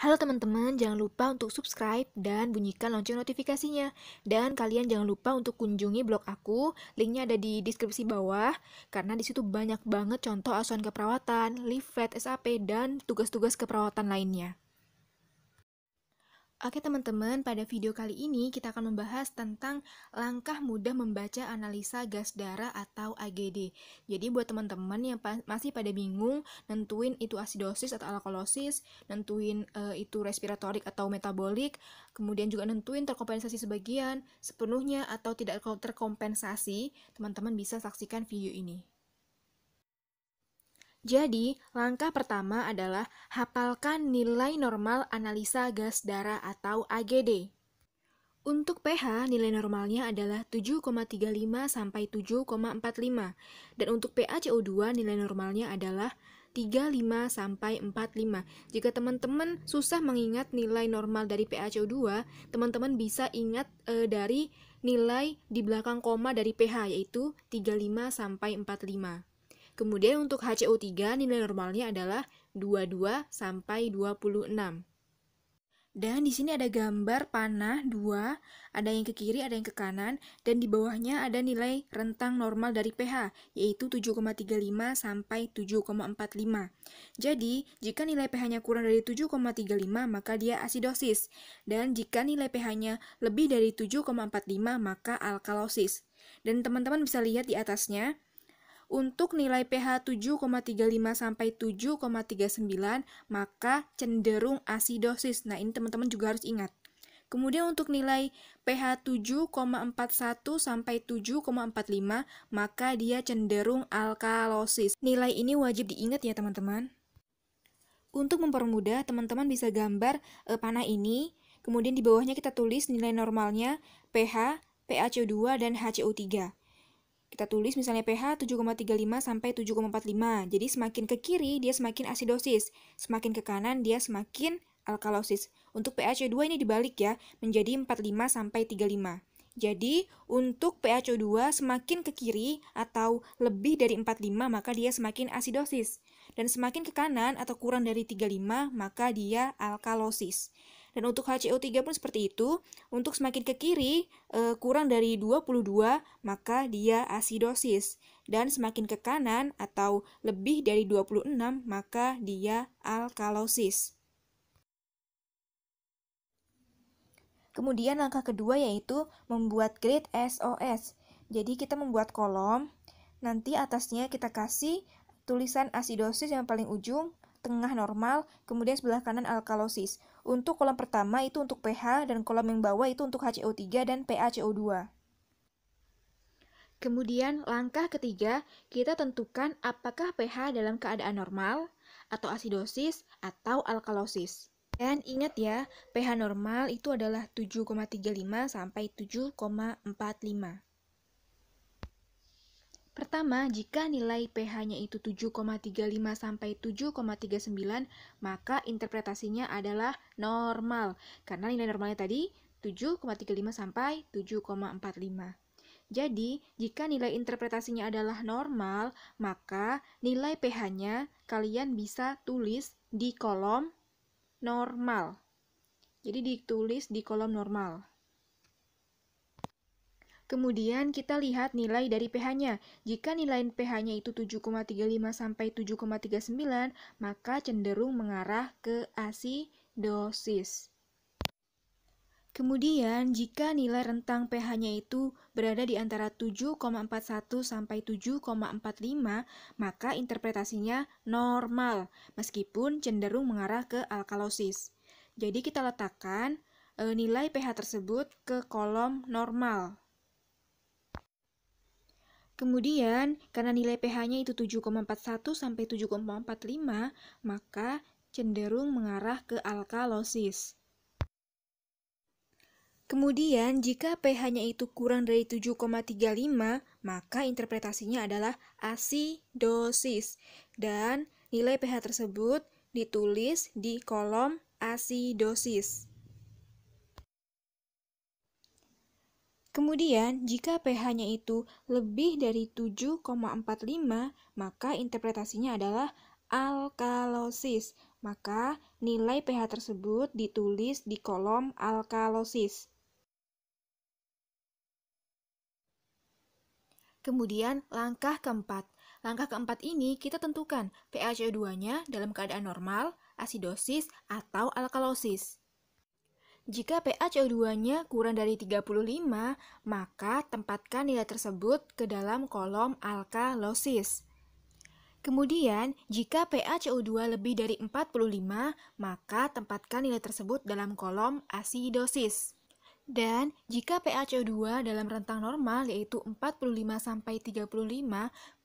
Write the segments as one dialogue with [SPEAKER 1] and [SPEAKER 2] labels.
[SPEAKER 1] Halo teman-teman, jangan lupa untuk subscribe dan bunyikan lonceng notifikasinya. Dan kalian jangan lupa untuk kunjungi blog aku, linknya ada di deskripsi bawah, karena di situ banyak banget contoh asuhan keperawatan, leaflet, SAP, dan tugas-tugas keperawatan lainnya. Oke teman-teman, pada video kali ini kita akan membahas tentang langkah mudah membaca analisa gas darah atau AGD. Jadi buat teman-teman yang masih pada bingung nentuin itu asidosis atau alkalosis, nentuin uh, itu respiratorik atau metabolik, kemudian juga nentuin terkompensasi sebagian, sepenuhnya atau tidak terkompensasi, teman-teman bisa saksikan video ini. Jadi, langkah pertama adalah hafalkan nilai normal analisa gas darah atau AGD. Untuk pH, nilai normalnya adalah 7,35 sampai 7,45 dan untuk paco 2 nilai normalnya adalah 35 sampai 45. Jika teman-teman susah mengingat nilai normal dari PaCO2, teman-teman bisa ingat e, dari nilai di belakang koma dari pH yaitu 35 sampai 45. Kemudian untuk HCO3 nilai normalnya adalah 22 sampai 26. Dan di sini ada gambar panah 2, ada yang ke kiri, ada yang ke kanan, dan di bawahnya ada nilai rentang normal dari pH, yaitu 7,35 sampai 7,45. Jadi, jika nilai pH-nya kurang dari 7,35, maka dia asidosis. Dan jika nilai pH-nya lebih dari 7,45, maka alkalosis. Dan teman-teman bisa lihat di atasnya, untuk nilai pH 7,35 sampai 7,39 maka cenderung asidosis. Nah, ini teman-teman juga harus ingat. Kemudian untuk nilai pH 7,41 sampai 7,45 maka dia cenderung alkalosis. Nilai ini wajib diingat ya teman-teman. Untuk mempermudah, teman-teman bisa gambar e, panah ini, kemudian di bawahnya kita tulis nilai normalnya pH, PaCO2 dan HCO3. Kita tulis misalnya pH 7,35 sampai 7,45. Jadi semakin ke kiri dia semakin asidosis, semakin ke kanan dia semakin alkalosis. Untuk pH 2 ini dibalik ya, menjadi 45 sampai 35. Jadi, untuk pH 2 semakin ke kiri atau lebih dari 45 maka dia semakin asidosis dan semakin ke kanan atau kurang dari 35 maka dia alkalosis. Dan untuk HCO3 e pun seperti itu. Untuk semakin ke kiri uh, kurang dari 22 maka dia asidosis dan semakin ke kanan atau lebih dari 26 maka dia alkalosis. Kemudian langkah kedua yaitu membuat grid SOS. Jadi kita membuat kolom, nanti atasnya kita kasih tulisan asidosis yang paling ujung, tengah normal, kemudian sebelah kanan alkalosis. Untuk kolom pertama itu untuk pH dan kolom yang bawah itu untuk HCO3 dan PaCO2. Kemudian langkah ketiga, kita tentukan apakah pH dalam keadaan normal atau asidosis atau alkalosis. Dan ingat ya, pH normal itu adalah 7,35 sampai 7,45. Pertama, jika nilai pH-nya itu 7,35 sampai 7,39, maka interpretasinya adalah normal. Karena nilai normalnya tadi 7,35 sampai 7,45. Jadi, jika nilai interpretasinya adalah normal, maka nilai pH-nya kalian bisa tulis di kolom normal. Jadi ditulis di kolom normal. Kemudian kita lihat nilai dari pH-nya. Jika nilai pH-nya itu 7,35 sampai 7,39, maka cenderung mengarah ke asidosis. Kemudian, jika nilai rentang pH-nya itu berada di antara 7,41 sampai 7,45, maka interpretasinya normal, meskipun cenderung mengarah ke alkalosis. Jadi kita letakkan eh, nilai pH tersebut ke kolom normal. Kemudian, karena nilai pH-nya itu 7,41 sampai 7,45, maka cenderung mengarah ke alkalosis. Kemudian, jika pH-nya itu kurang dari 7,35, maka interpretasinya adalah asidosis. Dan nilai pH tersebut ditulis di kolom asidosis. Kemudian, jika pH-nya itu lebih dari 7,45, maka interpretasinya adalah alkalosis. Maka, nilai pH tersebut ditulis di kolom alkalosis. Kemudian, langkah keempat. Langkah keempat ini kita tentukan pH CO2-nya dalam keadaan normal, asidosis, atau alkalosis. Jika pH CO2-nya kurang dari 35, maka tempatkan nilai tersebut ke dalam kolom alkalosis. Kemudian, jika pH CO2 lebih dari 45, maka tempatkan nilai tersebut dalam kolom asidosis. Dan jika pH CO2 dalam rentang normal yaitu 45 sampai 35,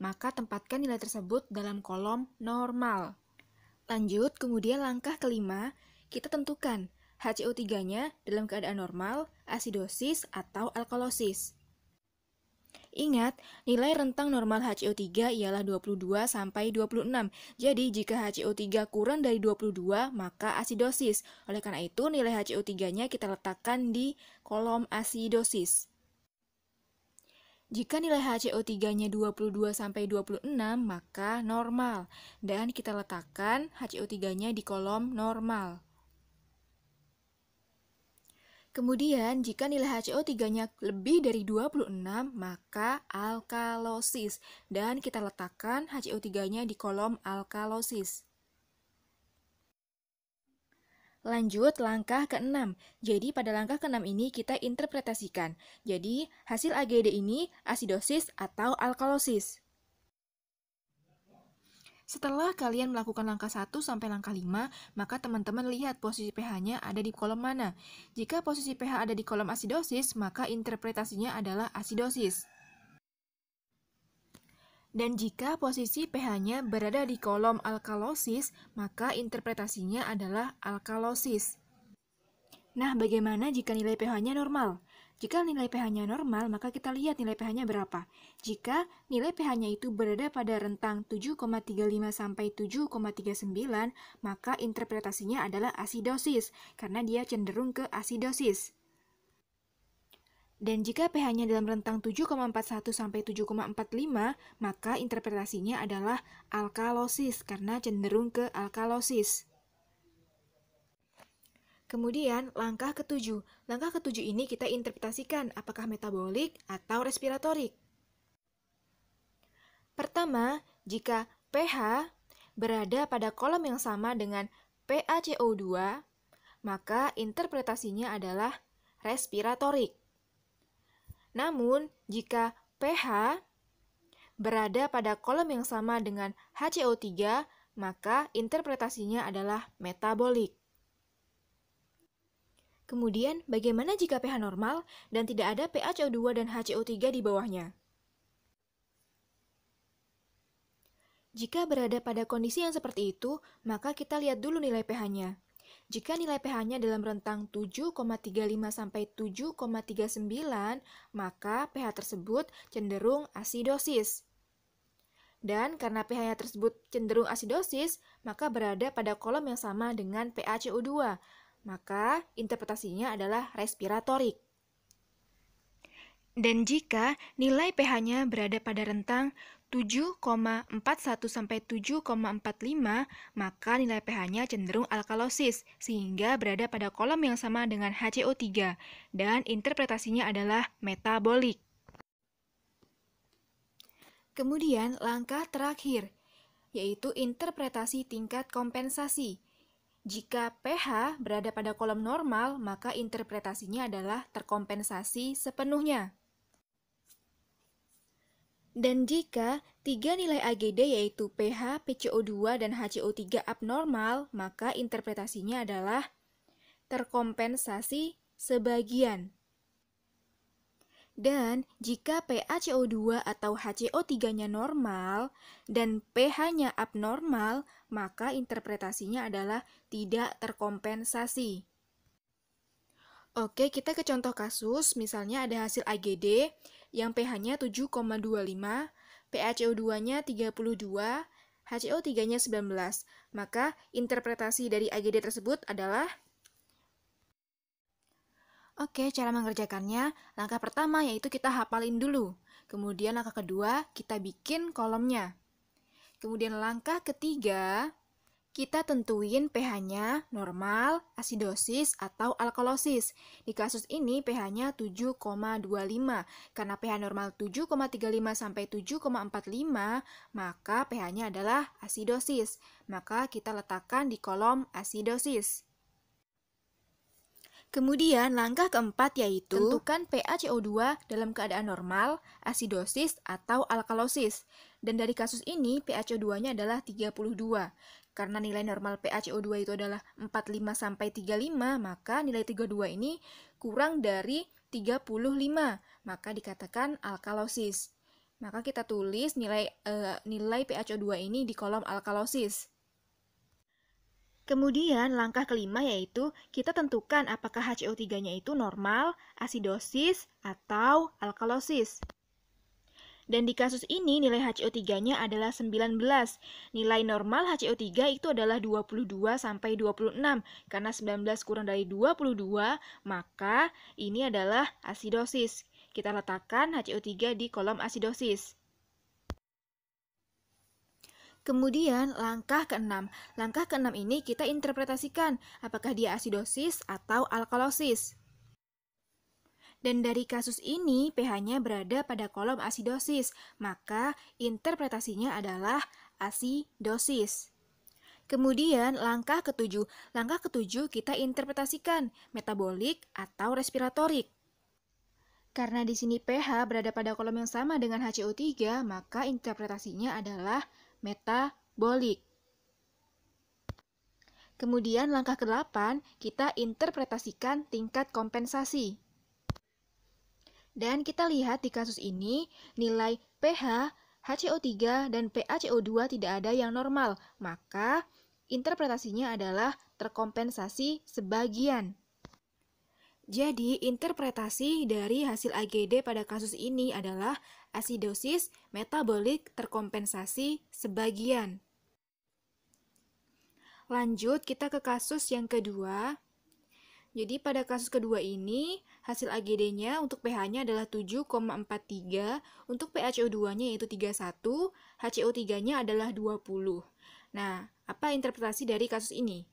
[SPEAKER 1] maka tempatkan nilai tersebut dalam kolom normal. Lanjut, kemudian langkah kelima, kita tentukan HCO3-nya dalam keadaan normal, asidosis, atau alkalosis. Ingat, nilai rentang normal HCO3 ialah 22 sampai 26. Jadi, jika HCO3 kurang dari 22, maka asidosis. Oleh karena itu, nilai HCO3-nya kita letakkan di kolom asidosis. Jika nilai HCO3-nya 22 sampai 26, maka normal dan kita letakkan HCO3-nya di kolom normal. Kemudian, jika nilai HCO3-nya lebih dari 26, maka alkalosis. Dan kita letakkan HCO3-nya di kolom alkalosis. Lanjut langkah ke-6. Jadi pada langkah ke-6 ini kita interpretasikan. Jadi hasil AGD ini asidosis atau alkalosis. Setelah kalian melakukan langkah 1 sampai langkah 5, maka teman-teman lihat posisi pH-nya ada di kolom mana. Jika posisi pH ada di kolom asidosis, maka interpretasinya adalah asidosis. Dan jika posisi pH-nya berada di kolom alkalosis, maka interpretasinya adalah alkalosis. Nah, bagaimana jika nilai pH-nya normal? Jika nilai pH-nya normal, maka kita lihat nilai pH-nya berapa. Jika nilai pH-nya itu berada pada rentang 7,35 sampai 7,39, maka interpretasinya adalah asidosis, karena dia cenderung ke asidosis. Dan jika pH-nya dalam rentang 7,41 sampai 7,45, maka interpretasinya adalah alkalosis karena cenderung ke alkalosis. Kemudian, langkah ketujuh. Langkah ketujuh ini kita interpretasikan apakah metabolik atau respiratorik. Pertama, jika pH berada pada kolom yang sama dengan PaCO2, maka interpretasinya adalah respiratorik. Namun, jika pH berada pada kolom yang sama dengan HCO3, maka interpretasinya adalah metabolik. Kemudian, bagaimana jika pH normal dan tidak ada PaCO2 dan HCO3 di bawahnya? Jika berada pada kondisi yang seperti itu, maka kita lihat dulu nilai pH-nya. Jika nilai pH-nya dalam rentang 7,35 sampai 7,39, maka pH tersebut cenderung asidosis. Dan karena pH-nya tersebut cenderung asidosis, maka berada pada kolom yang sama dengan PaCO2 maka interpretasinya adalah respiratorik. Dan jika nilai pH-nya berada pada rentang 7,41 sampai 7,45, maka nilai pH-nya cenderung alkalosis sehingga berada pada kolom yang sama dengan HCO3 dan interpretasinya adalah metabolik. Kemudian langkah terakhir yaitu interpretasi tingkat kompensasi jika pH berada pada kolom normal, maka interpretasinya adalah terkompensasi sepenuhnya. Dan jika tiga nilai AGD yaitu pH, PCO2, dan HCO3 abnormal, maka interpretasinya adalah terkompensasi sebagian. Dan jika PaCO2 atau HCO3-nya normal dan pH-nya abnormal, maka interpretasinya adalah tidak terkompensasi. Oke, kita ke contoh kasus, misalnya ada hasil AGD yang pH-nya 7,25, PaCO2-nya 32, HCO3-nya 19. Maka interpretasi dari AGD tersebut adalah Oke, cara mengerjakannya, langkah pertama yaitu kita hafalin dulu. Kemudian langkah kedua, kita bikin kolomnya. Kemudian langkah ketiga, kita tentuin pH-nya normal, asidosis, atau alkalosis. Di kasus ini pH-nya 7,25. Karena pH normal 7,35 sampai 7,45, maka pH-nya adalah asidosis. Maka kita letakkan di kolom asidosis. Kemudian langkah keempat yaitu tentukan paco 2 dalam keadaan normal, asidosis atau alkalosis. Dan dari kasus ini paco 2 nya adalah 32. Karena nilai normal paco 2 itu adalah 45 sampai 35, maka nilai 32 ini kurang dari 35, maka dikatakan alkalosis. Maka kita tulis nilai uh, nilai paco 2 ini di kolom alkalosis. Kemudian langkah kelima yaitu kita tentukan apakah HCO3-nya itu normal, asidosis, atau alkalosis. Dan di kasus ini nilai HCO3-nya adalah 19. Nilai normal HCO3 itu adalah 22 sampai 26. Karena 19 kurang dari 22, maka ini adalah asidosis. Kita letakkan HCO3 di kolom asidosis. Kemudian langkah keenam. Langkah keenam ini kita interpretasikan apakah dia asidosis atau alkalosis. Dan dari kasus ini pH-nya berada pada kolom asidosis, maka interpretasinya adalah asidosis. Kemudian langkah ketujuh, langkah ketujuh kita interpretasikan metabolik atau respiratorik. Karena di sini pH berada pada kolom yang sama dengan HCO3, maka interpretasinya adalah metabolik. Kemudian langkah ke-8, kita interpretasikan tingkat kompensasi. Dan kita lihat di kasus ini, nilai pH, HCO3, dan PaCO2 tidak ada yang normal, maka interpretasinya adalah terkompensasi sebagian. Jadi, interpretasi dari hasil AGD pada kasus ini adalah asidosis metabolik terkompensasi sebagian. Lanjut, kita ke kasus yang kedua. Jadi pada kasus kedua ini, hasil AGD-nya untuk pH-nya adalah 7,43, untuk pH 2 nya yaitu 31, HCO3-nya adalah 20. Nah, apa interpretasi dari kasus ini?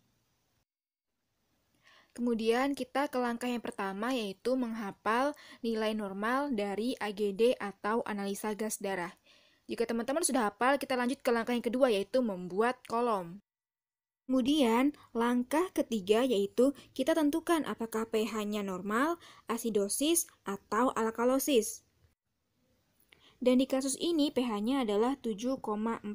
[SPEAKER 1] Kemudian kita ke langkah yang pertama yaitu menghafal nilai normal dari AGD atau analisa gas darah. Jika teman-teman sudah hafal, kita lanjut ke langkah yang kedua yaitu membuat kolom. Kemudian, langkah ketiga yaitu kita tentukan apakah pH-nya normal, asidosis, atau alkalosis. Dan di kasus ini pH-nya adalah 7,43.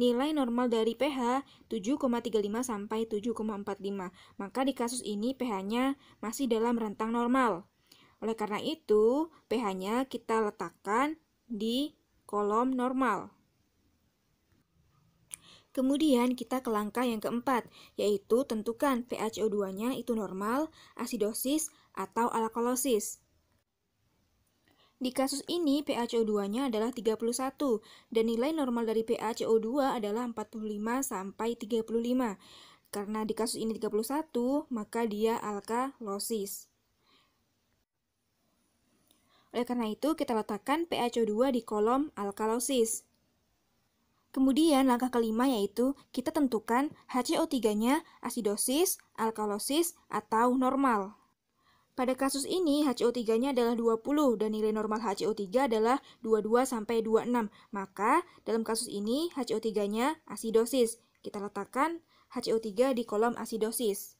[SPEAKER 1] Nilai normal dari pH 7,35 sampai 7,45. Maka di kasus ini pH-nya masih dalam rentang normal. Oleh karena itu, pH-nya kita letakkan di kolom normal. Kemudian kita ke langkah yang keempat, yaitu tentukan pH o 2 nya itu normal, asidosis, atau alkalosis. Di kasus ini, pH 2 nya adalah 31 dan nilai normal dari pH 2 adalah 45 sampai 35. Karena di kasus ini 31, maka dia alkalosis. Oleh karena itu, kita letakkan pH 2 di kolom alkalosis. Kemudian langkah kelima yaitu kita tentukan HCO3-nya asidosis, alkalosis, atau normal. Pada kasus ini, HCO3-nya adalah 20 dan nilai normal HCO3 adalah 22 sampai 26. Maka, dalam kasus ini HCO3-nya asidosis. Kita letakkan HCO3 di kolom asidosis.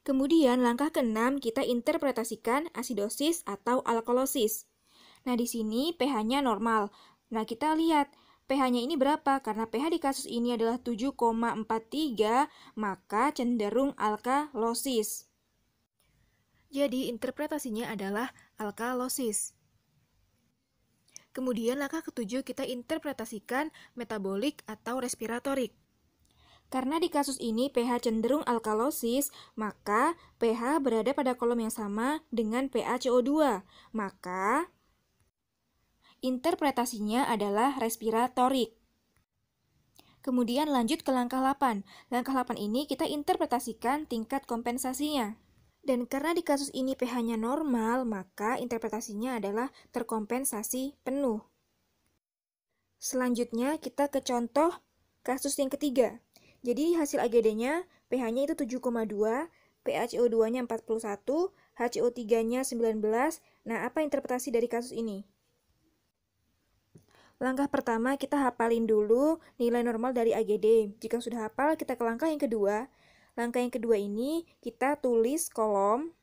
[SPEAKER 1] Kemudian, langkah keenam kita interpretasikan asidosis atau alkalosis. Nah, di sini pH-nya normal. Nah, kita lihat pH-nya ini berapa? Karena pH di kasus ini adalah 7,43, maka cenderung alkalosis. Jadi interpretasinya adalah alkalosis. Kemudian langkah ketujuh kita interpretasikan metabolik atau respiratorik. Karena di kasus ini pH cenderung alkalosis, maka pH berada pada kolom yang sama dengan pH 2 Maka interpretasinya adalah respiratorik. Kemudian lanjut ke langkah 8. Langkah 8 ini kita interpretasikan tingkat kompensasinya. Dan karena di kasus ini pH-nya normal, maka interpretasinya adalah terkompensasi penuh. Selanjutnya kita ke contoh kasus yang ketiga. Jadi hasil AGD-nya pH-nya itu 7,2, PHCO2-nya 41, HCO3-nya 19. Nah, apa interpretasi dari kasus ini? Langkah pertama kita hafalin dulu nilai normal dari AGD. Jika sudah hafal, kita ke langkah yang kedua, Langkah yang kedua ini kita tulis kolom.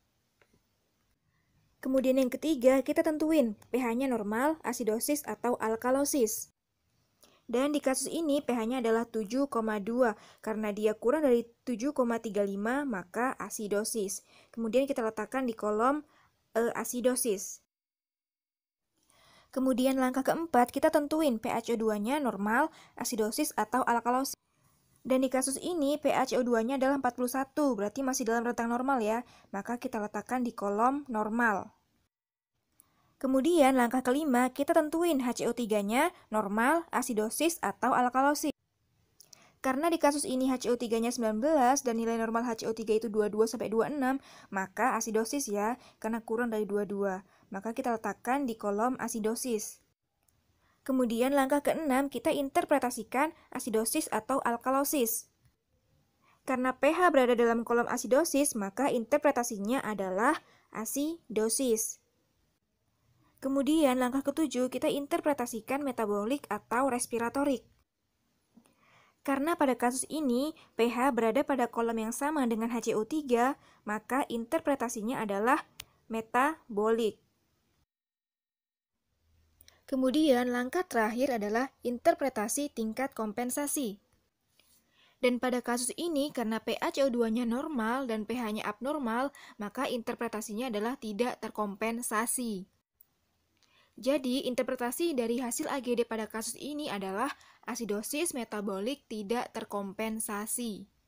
[SPEAKER 1] Kemudian yang ketiga, kita tentuin pH-nya normal, asidosis atau alkalosis. Dan di kasus ini pH-nya adalah 7,2 karena dia kurang dari 7,35 maka asidosis. Kemudian kita letakkan di kolom e, asidosis. Kemudian langkah keempat kita tentuin pH 2-nya normal, asidosis atau alkalosis. Dan di kasus ini paco 2 nya adalah 41, berarti masih dalam rentang normal ya. Maka kita letakkan di kolom normal. Kemudian langkah kelima, kita tentuin HCO3-nya normal, asidosis, atau alkalosis. Karena di kasus ini HCO3-nya 19 dan nilai normal HCO3 itu 22 26, maka asidosis ya, karena kurang dari 22. Maka kita letakkan di kolom asidosis. Kemudian langkah keenam kita interpretasikan asidosis atau alkalosis. Karena pH berada dalam kolom asidosis, maka interpretasinya adalah asidosis. Kemudian langkah ketujuh kita interpretasikan metabolik atau respiratorik. Karena pada kasus ini pH berada pada kolom yang sama dengan HCO3, maka interpretasinya adalah metabolik. Kemudian langkah terakhir adalah interpretasi tingkat kompensasi. Dan pada kasus ini, karena pH 2 nya normal dan pH-nya abnormal, maka interpretasinya adalah tidak terkompensasi. Jadi, interpretasi dari hasil AGD pada kasus ini adalah asidosis metabolik tidak terkompensasi.